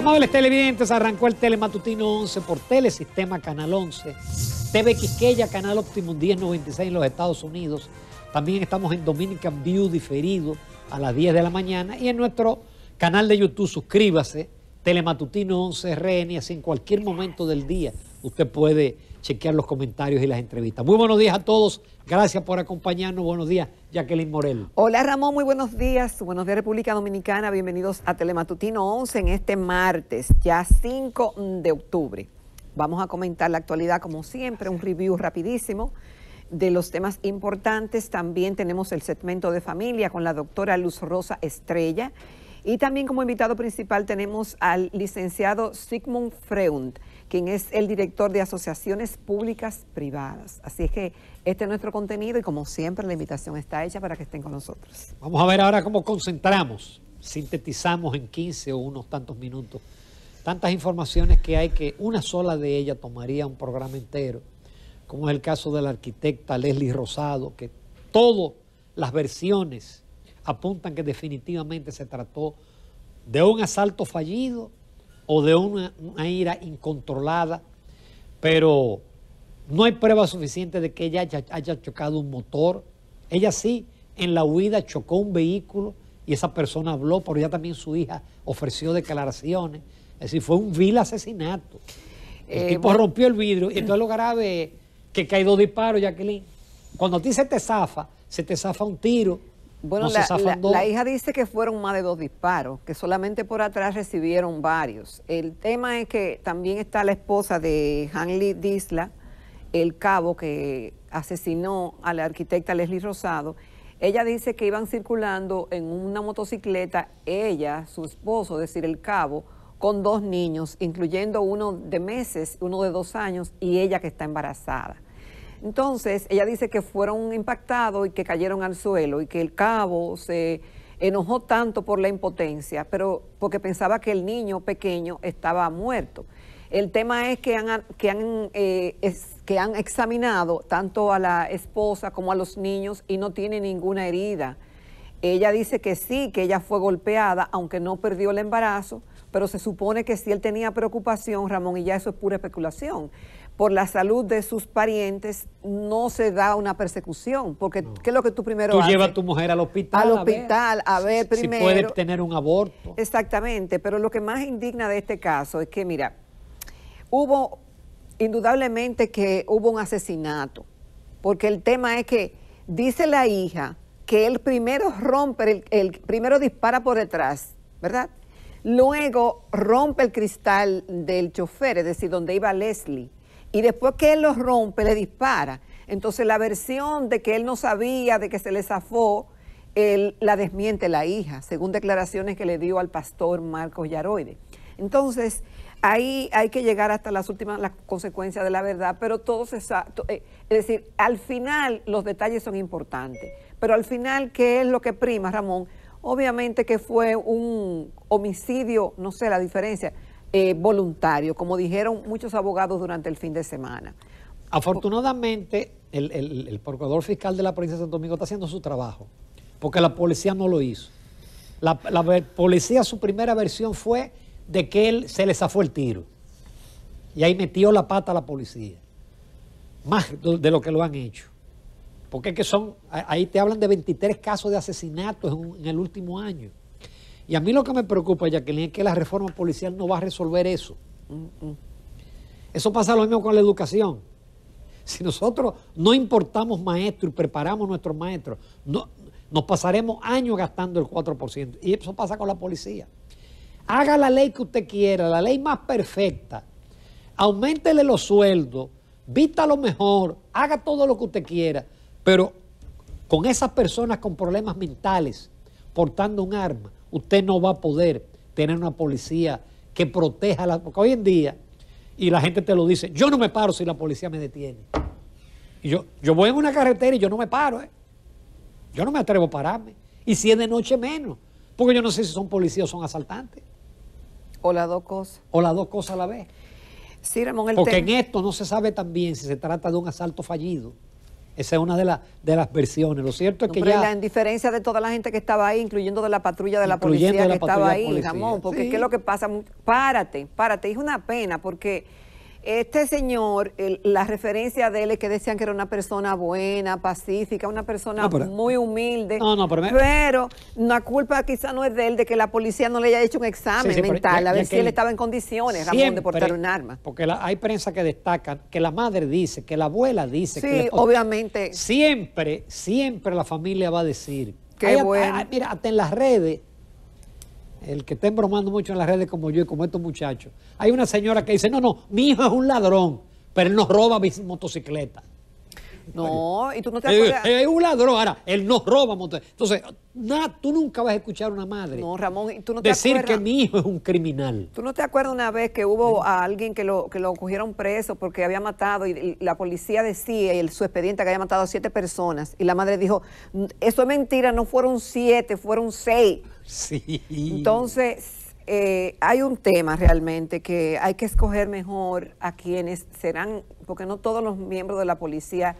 Amables televidentes, arrancó el Telematutino 11 por Telesistema Canal 11, TV Quisqueya, Canal Optimum 1096 en los Estados Unidos. También estamos en Dominican View diferido a las 10 de la mañana y en nuestro canal de YouTube suscríbase, Telematutino 11 RN, así en cualquier momento del día usted puede chequear los comentarios y las entrevistas. Muy buenos días a todos, Gracias por acompañarnos. Buenos días, Jacqueline Morel. Hola, Ramón. Muy buenos días. Buenos días, República Dominicana. Bienvenidos a Telematutino 11 en este martes, ya 5 de octubre. Vamos a comentar la actualidad, como siempre, un review rapidísimo de los temas importantes. También tenemos el segmento de familia con la doctora Luz Rosa Estrella. Y también como invitado principal tenemos al licenciado Sigmund Freund quien es el director de Asociaciones Públicas Privadas. Así es que este es nuestro contenido y como siempre la invitación está hecha para que estén con nosotros. Vamos a ver ahora cómo concentramos, sintetizamos en 15 o unos tantos minutos tantas informaciones que hay que una sola de ellas tomaría un programa entero, como es el caso de la arquitecta Leslie Rosado, que todas las versiones apuntan que definitivamente se trató de un asalto fallido o de una, ira incontrolada, pero no hay prueba suficiente de que ella haya, chocado un motor. Ella sí, en la huida chocó un vehículo y esa persona habló, pero ya también su hija ofreció declaraciones. Es decir, fue un vil asesinato. El eh, tipo rompió el vidrio y entonces lo grave que caído dos disparos, Jacqueline. Cuando a ti se te zafa, se te zafa un tiro bueno, la, la, hija dice que fueron más de dos disparos, que solamente por atrás recibieron varios. El tema es que también está la esposa de Hanley Disla, el cabo que asesinó a la arquitecta Leslie Rosado. Ella dice que iban circulando en una motocicleta, ella, su esposo, es decir, el cabo, con dos niños, incluyendo uno de meses, uno de dos años, y ella que está embarazada. Entonces, ella dice que fueron impactados y que cayeron al suelo y que el cabo se enojó tanto por la impotencia, pero porque pensaba que el niño pequeño estaba muerto. El tema es que han, que han, eh, examinado tanto a la esposa como a los niños y no tiene ninguna herida. Ella dice que sí, que ella fue golpeada, aunque no perdió el embarazo, pero se supone que si él tenía preocupación, Ramón, y ya eso es pura especulación por la salud de sus parientes, no se da una persecución. Porque, ¿qué es lo que tú primero tú haces? Tú llevas a tu mujer al hospital. Al hospital, a ver, primero. Si puede tener un aborto. Exactamente, pero lo que más indigna de este caso es que, mira, hubo, indudablemente que hubo un asesinato. Porque el tema es que dice la hija que él primero rompe, el, primero dispara por detrás, ¿verdad? Luego rompe el cristal del chofer, es decir, donde iba Leslie y después que él los rompe, le dispara. Entonces la versión de que él no sabía, de que se le zafó, él la desmiente la hija, según declaraciones que le dio al pastor Marcos Yaroide. Entonces, ahí hay que llegar hasta las últimas las consecuencias de la verdad, pero todo se sabe, eh, es decir, al final los detalles son importantes, pero al final, ¿qué es lo que prima, Ramón? Obviamente que fue un homicidio, no sé la diferencia, eh, voluntario, como dijeron muchos abogados durante el fin de semana. Afortunadamente, el, procurador fiscal de la provincia de Santo Domingo está haciendo su trabajo, porque la policía no lo hizo. La, policía, su primera versión fue de que él se le zafó el tiro. Y ahí metió la pata a la policía. Más de lo que lo han hecho. Porque es que son, ahí te hablan de 23 casos de asesinatos en, en el último año. Y a mí lo que me preocupa, Jacqueline, es que la reforma policial no va a resolver eso. Eso pasa lo mismo con la educación. Si nosotros no importamos maestros y preparamos nuestros maestros, no, nos pasaremos años gastando el 4%. Y eso pasa con la policía. Haga la ley que usted quiera, la ley más perfecta. Aumentele los sueldos, vista lo mejor, haga todo lo que usted quiera. Pero con esas personas con problemas mentales, portando un arma, Usted no va a poder tener una policía que proteja a la... Porque hoy en día, y la gente te lo dice, yo no me paro si la policía me detiene. yo, yo voy en una carretera y yo no me paro, ¿eh? Yo no me atrevo a pararme. Y si es de noche, menos. Porque yo no sé si son policías o son asaltantes. O las dos cosas. O las dos cosas a la vez. Sí, Porque en esto no se sabe también si se trata de un asalto fallido esa es una de, las de las versiones. Lo cierto es que la indiferencia de toda la gente que estaba ahí, incluyendo de la patrulla de la policía que estaba ahí, Ramón, porque es lo que pasa... Párate, párate. Es una pena porque este señor, la referencia de él es que decían que era una persona buena, pacífica, una persona ah, muy humilde. No, no, pero, la culpa quizá no es de él, de que la policía no le haya hecho un examen mental, a ver si él estaba en condiciones, Ramón, de portar un arma. Porque hay prensa que destaca que la madre dice, que la abuela dice. que obviamente. Siempre, siempre la familia va a decir. Qué bueno. mira, hasta en las redes el que está bromando mucho en las redes como yo y como estos muchachos, hay una señora que dice, no, no, mi hijo es un ladrón, pero él nos roba motocicletas. No, y tú no te eh, acuerdas. Eh, es un ladrón, ahora, él nos roba. Montes. Entonces, nada, tú nunca vas a escuchar a una madre. No, Ramón, ¿y tú no te Decir que mi hijo es un criminal. ¿Tú no te acuerdas una vez que hubo a alguien que lo, que lo cogieron preso porque había matado y la policía decía, y el, su expediente que había matado a siete personas, y la madre dijo, eso es mentira, no fueron siete, fueron seis. Sí. Entonces, eh, hay un tema realmente que hay que escoger mejor a quienes serán, porque no todos los miembros de la policía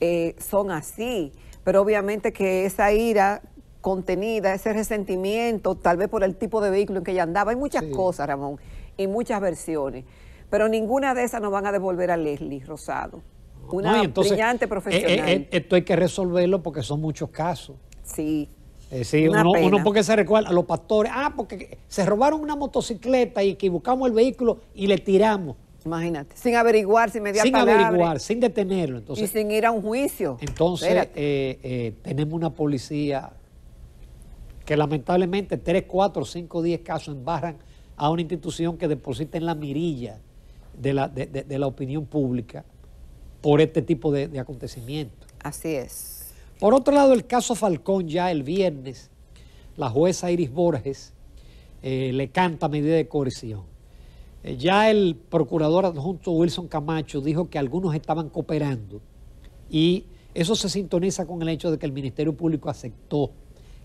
eh, son así, pero obviamente que esa ira contenida, ese resentimiento, tal vez por el tipo de vehículo en que ella andaba, hay muchas cosas, Ramón, y muchas versiones, pero ninguna de esas nos van a devolver a Leslie Rosado, una brillante eh, eh, profesional. esto hay que resolverlo porque son muchos casos. Sí. uno, uno, porque se recuerda a los pastores, ah, porque se robaron una motocicleta y equivocamos el vehículo y le tiramos. Imagínate, sin averiguar, sin mediar Sin averiguar, sin detenerlo. Entonces, y sin ir a un juicio. Entonces, eh, eh, tenemos una policía que lamentablemente 3, 4, 5, diez casos embarran a una institución que deposita en la mirilla de la, opinión pública por este tipo de, acontecimientos. Así es. Por otro lado, el caso Falcón ya el viernes, la jueza Iris Borges eh, le canta medida de coerción. Eh, ya el procurador adjunto Wilson Camacho dijo que algunos estaban cooperando y eso se sintoniza con el hecho de que el Ministerio Público aceptó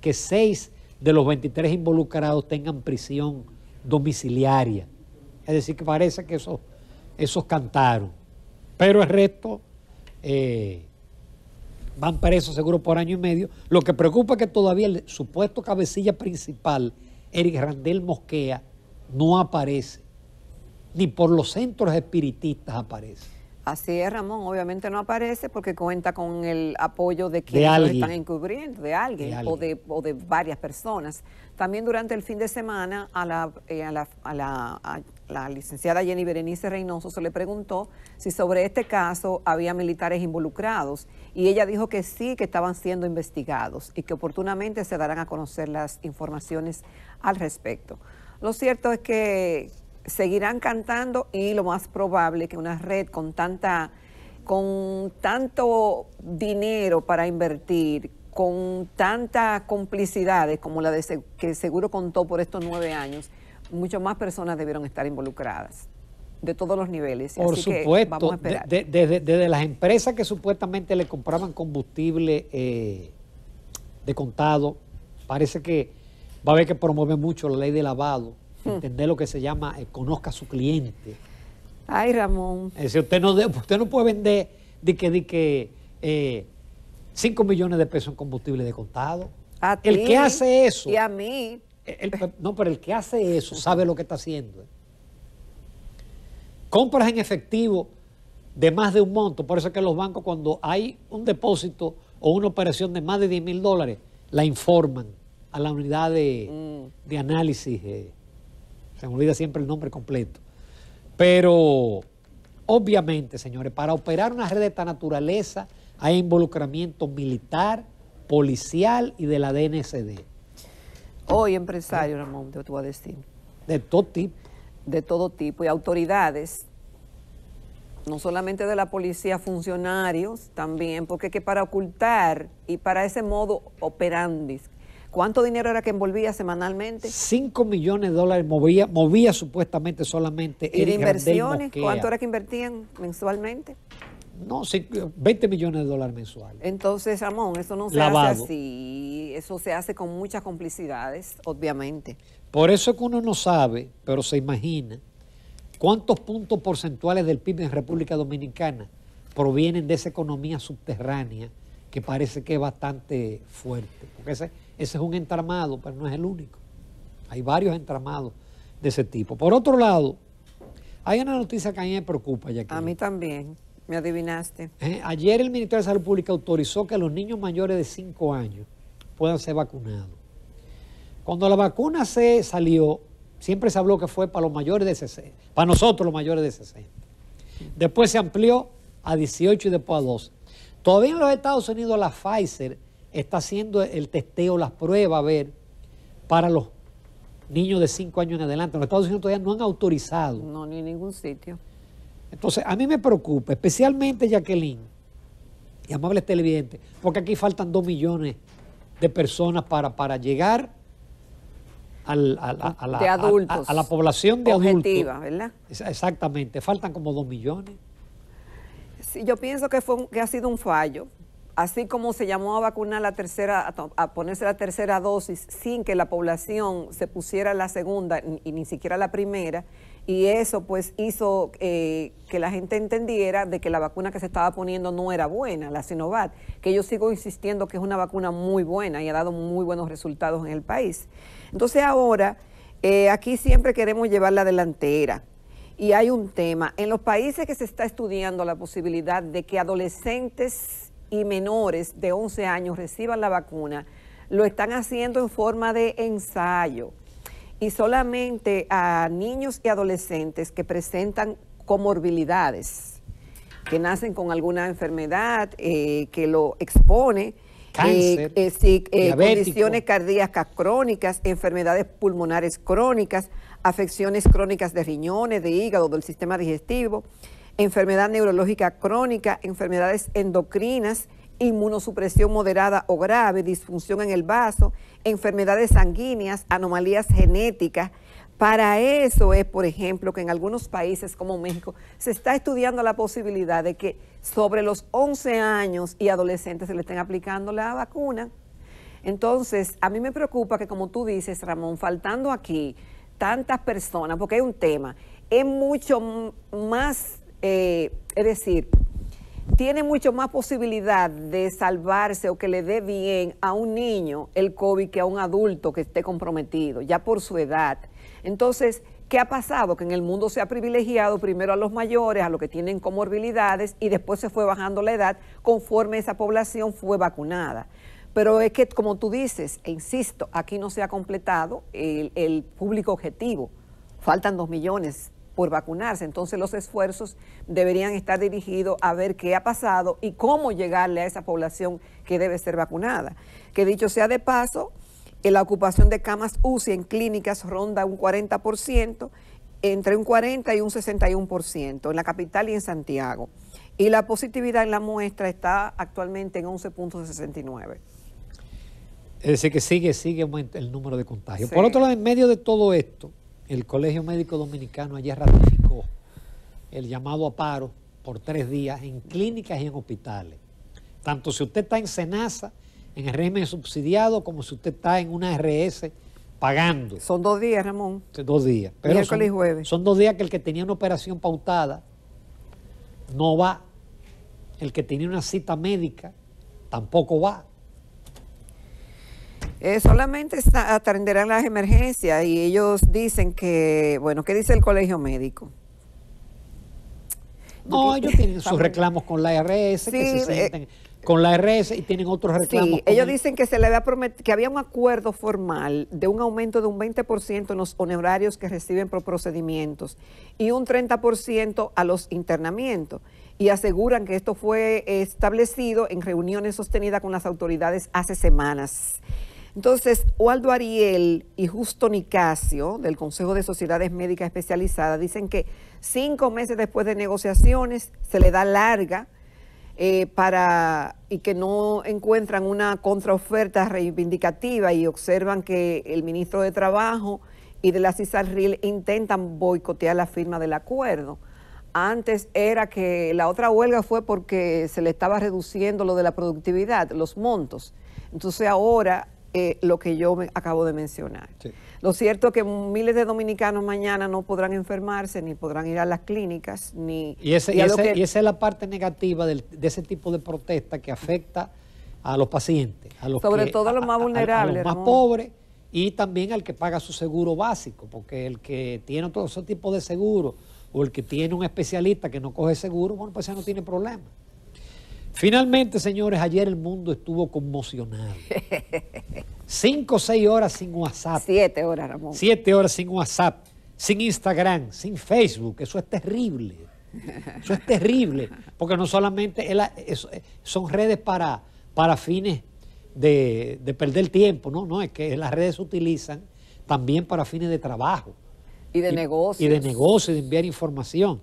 que seis de los 23 involucrados tengan prisión domiciliaria. Es decir, que parece que esos, esos cantaron. Pero el resto eh, van presos seguro por año y medio. Lo que preocupa es que todavía el supuesto cabecilla principal, Eric Randel Mosquea, no aparece ni por los centros espiritistas aparece. Así es, Ramón. Obviamente no aparece porque cuenta con el apoyo de quienes están encubriendo, de alguien, O, de, varias personas. También durante el fin de semana eh, a la, a la licenciada Jenny Berenice Reynoso se le preguntó si sobre este caso había militares involucrados y ella dijo que sí, que estaban siendo investigados y que oportunamente se darán a conocer las informaciones al respecto. Lo cierto es que seguirán cantando y lo más probable que una red con tanta con tanto dinero para invertir, con tantas complicidades como la de que seguro contó por estos nueve años, muchas más personas debieron estar involucradas de todos los niveles. Por Así que Desde las empresas que supuestamente le compraban combustible eh, de contado, parece que va a haber que promueve mucho la ley de lavado Hmm. entender lo que se llama eh, conozca a su cliente. Ay, Ramón. Es usted no, usted no puede vender de que, de 5 eh, millones de pesos en combustible de contado. el que hace eso. Y a mí. Eh, no, pero el que hace eso sabe lo que está haciendo. Compras en efectivo de más de un monto. Por eso es que los bancos, cuando hay un depósito o una operación de más de 10 mil dólares, la informan a la unidad de, mm. de análisis. Se me olvida siempre el nombre completo. Pero obviamente, señores, para operar una red de esta naturaleza hay involucramiento militar, policial y de la DNCD. Hoy empresario, Ramón, te voy a decir. De todo tipo. De todo tipo. Y autoridades, no solamente de la policía, funcionarios también, porque que para ocultar y para ese modo operandis ¿Cuánto dinero era que envolvía semanalmente? 5 millones de dólares movía, movía supuestamente solamente. ¿Y de inversiones? ¿Cuánto era que invertían mensualmente? No, 20 millones de dólares mensuales. Entonces, Ramón, eso no se hace así. Eso se hace con muchas complicidades, obviamente. Por eso es que uno no sabe, pero se imagina, cuántos puntos porcentuales del PIB en República Dominicana provienen de esa economía subterránea que parece que es bastante fuerte, porque ese, es un entramado, pero no es el único. Hay varios entramados de ese tipo. Por otro lado, hay una noticia que a mí me preocupa, Jacqueline. A mí también, me adivinaste. Eh, ayer el Ministerio de Salud Pública autorizó que los niños mayores de 5 años puedan ser vacunados. Cuando la vacuna se salió, siempre se habló que fue para los mayores de 60, para nosotros los mayores de 60. Después se amplió a 18 y después a 12. Todavía en los Estados Unidos la Pfizer está haciendo el testeo, las pruebas, a ver, para los niños de 5 años en adelante. los Estados Unidos todavía no han autorizado. No, ni en ningún sitio. Entonces, a mí me preocupa, especialmente Jacqueline, y amables televidentes, porque aquí faltan 2 millones de personas para, para llegar a, la, población de adultos. Exactamente, faltan como 2 millones. Sí, yo pienso que, fue, que ha sido un fallo. Así como se llamó a vacunar la tercera, a, ponerse la tercera dosis sin que la población se pusiera la segunda y ni siquiera la primera, y eso pues hizo eh, que la gente entendiera de que la vacuna que se estaba poniendo no era buena, la Sinovac, que yo sigo insistiendo que es una vacuna muy buena y ha dado muy buenos resultados en el país. Entonces ahora, eh, aquí siempre queremos llevar la delantera. Y hay un tema, en los países que se está estudiando la posibilidad de que adolescentes y menores de 11 años reciban la vacuna, lo están haciendo en forma de ensayo. Y solamente a niños y adolescentes que presentan comorbilidades, que nacen con alguna enfermedad eh, que lo expone, eh, Cáncer, eh, condiciones cardíacas crónicas, enfermedades pulmonares crónicas, afecciones crónicas de riñones, de hígado, del sistema digestivo, enfermedad neurológica crónica, enfermedades endocrinas, inmunosupresión moderada o grave, disfunción en el vaso, enfermedades sanguíneas, anomalías genéticas. Para eso es, por ejemplo, que en algunos países como México se está estudiando la posibilidad de que sobre los 11 años y adolescentes se le estén aplicando la vacuna. Entonces, a mí me preocupa que, como tú dices, Ramón, faltando aquí tantas personas, porque hay un tema, es mucho más, eh, es decir, tiene mucho más posibilidad de salvarse o que le dé bien a un niño el COVID que a un adulto que esté comprometido, ya por su edad. Entonces, ¿qué ha pasado? Que en el mundo se ha privilegiado primero a los mayores, a los que tienen comorbilidades, y después se fue bajando la edad conforme esa población fue vacunada. Pero es que, como tú dices, e insisto, aquí no se ha completado el, público objetivo. Faltan dos millones por vacunarse. Entonces los esfuerzos deberían estar dirigidos a ver qué ha pasado y cómo llegarle a esa población que debe ser vacunada. Que dicho sea de paso, la ocupación de camas UCI en clínicas ronda un 40%, entre un 40 y un 61%, en la capital y en Santiago. Y la positividad en la muestra está actualmente en 11.69. Es decir, que sigue, sigue el número de contagios. Por otro lado, en medio de todo esto, el Colegio Médico Dominicano ayer ratificó el llamado a paro por tres días en clínicas y en hospitales. Tanto si usted está en Senasa, en el régimen subsidiado, como si usted está en una RS pagando. Son dos días, Ramón. Dos días. Pero y jueves. Son dos días que el que tenía una operación pautada no va. El que tenía una cita médica tampoco va. Eh, solamente atenderán las emergencias y ellos dicen que, bueno, ¿qué dice el colegio médico? No, ellos tienen sus reclamos con la ARS, que se eh, sienten con la RS y tienen otros reclamos. Sí, ellos dicen que se le había que había un acuerdo formal de un aumento de un 20% en los honorarios que reciben por procedimientos y un 30% a los internamientos y aseguran que esto fue establecido en reuniones sostenidas con las autoridades hace semanas. Entonces, Waldo Ariel y Justo Nicasio, del Consejo de Sociedades Médicas Especializadas, dicen que cinco meses después de negociaciones se le da larga eh, para, y que no encuentran una contraoferta reivindicativa y observan que el ministro de Trabajo y de la CISARRIL intentan boicotear la firma del acuerdo. Antes era que la otra huelga fue porque se le estaba reduciendo lo de la productividad, los montos. Entonces ahora eh, lo que yo acabo de mencionar. Lo cierto es que miles de dominicanos mañana no podrán enfermarse, ni podrán ir a las clínicas, ni... Y, ese, esa es la parte negativa de ese tipo de protesta que afecta a los pacientes, a los Sobre todo a los más vulnerables. a los más pobres y también al que paga su seguro básico, porque el que tiene todo ese tipo de seguro o el que tiene un especialista que no coge seguro, bueno, pues ya no tiene problema. Finalmente, señores, ayer el mundo estuvo conmocionado. Cinco o seis horas sin WhatsApp. Siete horas, Ramón. Siete horas sin WhatsApp, sin Instagram, sin Facebook. Eso es terrible. Eso es terrible. Porque no solamente son redes para, para fines de, de, perder tiempo, no, no, es que las redes se utilizan también para fines de trabajo. Y de negocio. Y de negocios, de enviar información.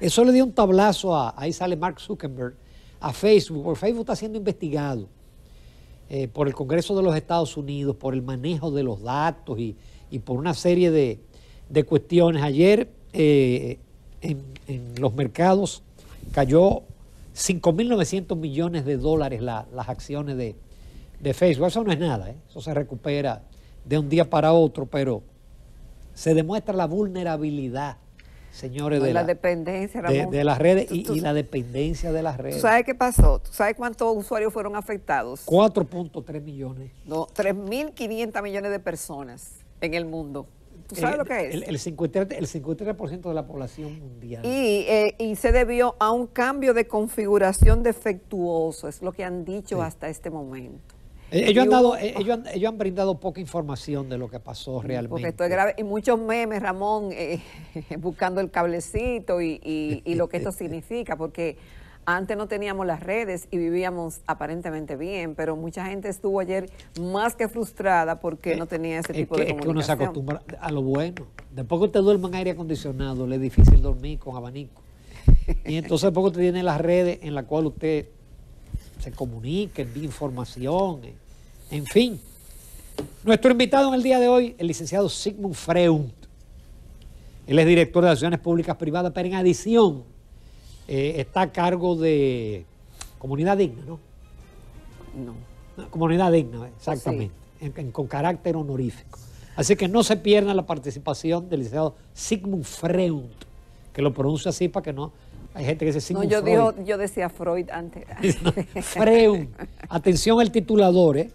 Eso le dio un tablazo a, ahí sale Mark Zuckerberg a Facebook, porque Facebook está siendo investigado eh, por el Congreso de los Estados Unidos, por el manejo de los datos y, por una serie de, cuestiones. Ayer eh, en, los mercados cayó 5.900 millones de dólares las acciones de, Facebook. Eso no es nada, ¿eh? eso se recupera de un día para otro, pero se demuestra la vulnerabilidad señores, de la, dependencia de, las redes y, la dependencia de las redes. ¿Tú sabes qué pasó? ¿Tú sabes cuántos usuarios fueron afectados? 4.3 millones. No, 3.500 millones de personas en el mundo. ¿Tú sabes lo que es? El, el 53%, de la población mundial. Y, eh, y, se debió a un cambio de configuración defectuoso, es lo que han dicho hasta este momento. Eh, ellos han, dado, eh, ah. ellos, han, brindado poca información de lo que pasó realmente. Porque esto es grave. Y muchos memes, Ramón, eh, buscando el cablecito y, lo que esto significa, porque antes no teníamos las redes y vivíamos aparentemente bien, pero mucha gente estuvo ayer más que frustrada porque no tenía ese tipo de comunicación. Es que uno se acostumbra a lo bueno. Después que usted duerma en aire acondicionado, le es difícil dormir con abanico. Y entonces poco te tiene las redes en las cuales usted se comuniquen, de información, eh. en fin. Nuestro invitado en el día de hoy, el licenciado Sigmund Freund. Él es director de Acciones Públicas Privadas, pero en adición eh, está a cargo de Comunidad Digna, ¿no? No. Ah, comunidad Digna, exactamente, con carácter honorífico. Así que no se pierda la participación del licenciado Sigmund Freund, que lo pronuncio así para que no hay gente que se siente. no, yo yo decía Freud antes. Freud. Atención al titulador, ¿eh?